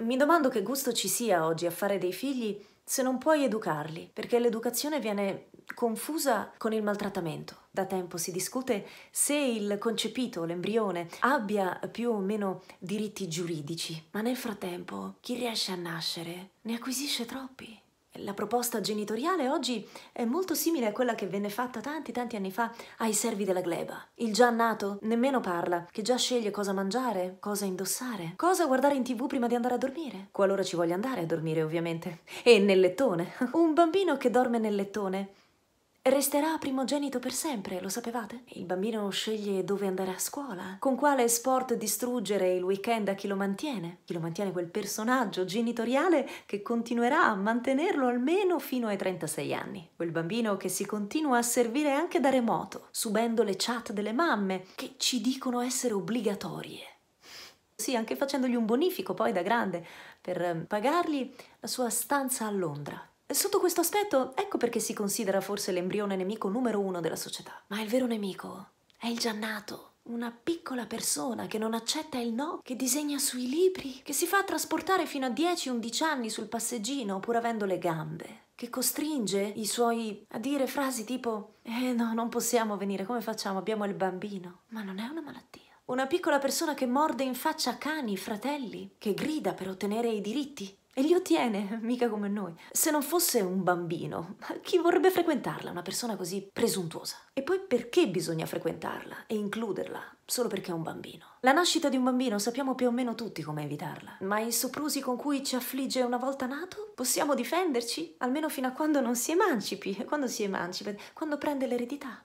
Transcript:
Mi domando che gusto ci sia oggi a fare dei figli se non puoi educarli, perché l'educazione viene confusa con il maltrattamento. Da tempo si discute se il concepito, l'embrione, abbia più o meno diritti giuridici, ma nel frattempo chi riesce a nascere ne acquisisce troppi la proposta genitoriale oggi è molto simile a quella che venne fatta tanti tanti anni fa ai servi della gleba. Il già nato nemmeno parla, che già sceglie cosa mangiare, cosa indossare, cosa guardare in tv prima di andare a dormire, qualora ci voglia andare a dormire ovviamente, e nel lettone. Un bambino che dorme nel lettone Resterà primogenito per sempre, lo sapevate? Il bambino sceglie dove andare a scuola, con quale sport distruggere il weekend a chi lo mantiene. Chi lo mantiene quel personaggio genitoriale che continuerà a mantenerlo almeno fino ai 36 anni. Quel bambino che si continua a servire anche da remoto, subendo le chat delle mamme che ci dicono essere obbligatorie. Sì, anche facendogli un bonifico poi da grande per eh, pagargli la sua stanza a Londra. Sotto questo aspetto, ecco perché si considera forse l'embrione nemico numero uno della società. Ma il vero nemico è il giannato. Una piccola persona che non accetta il no, che disegna sui libri, che si fa trasportare fino a 10-11 anni sul passeggino pur avendo le gambe, che costringe i suoi a dire frasi tipo Eh no, non possiamo venire, come facciamo? Abbiamo il bambino. Ma non è una malattia. Una piccola persona che morde in faccia cani, fratelli, che grida per ottenere i diritti, e li ottiene, mica come noi. Se non fosse un bambino, chi vorrebbe frequentarla, una persona così presuntuosa? E poi perché bisogna frequentarla e includerla solo perché è un bambino? La nascita di un bambino sappiamo più o meno tutti come evitarla, ma i soprusi con cui ci affligge una volta nato? Possiamo difenderci? Almeno fino a quando non si emancipi, quando si emancipa, quando prende l'eredità.